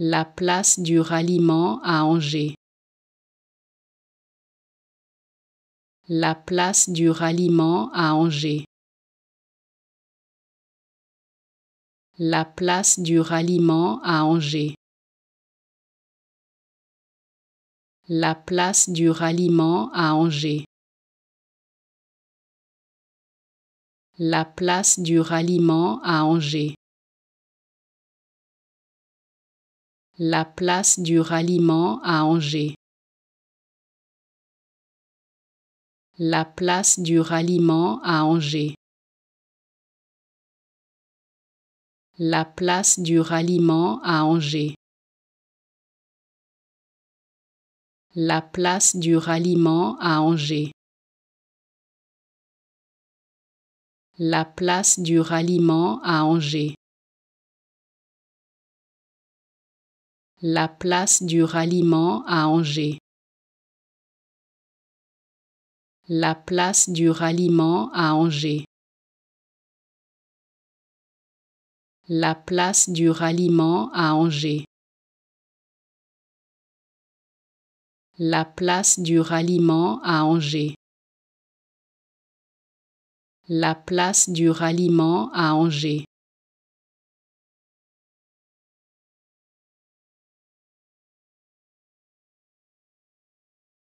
la place du ralliement à Angers. La place du ralliement à Angers. La place du ralliement à Angers. La place du ralliement à Angers. La place du ralliement à Angers. la place du ralliement à Angers. La place du ralliement à Angers. La place du ralliement à Angers. La place du ralliement à Angers. La place du ralliement à Angers. la place du ralliement à Angers. La place du ralliement à Angers. La place du ralliement à Angers. La place du ralliement à Angers. La place du ralliement à Angers.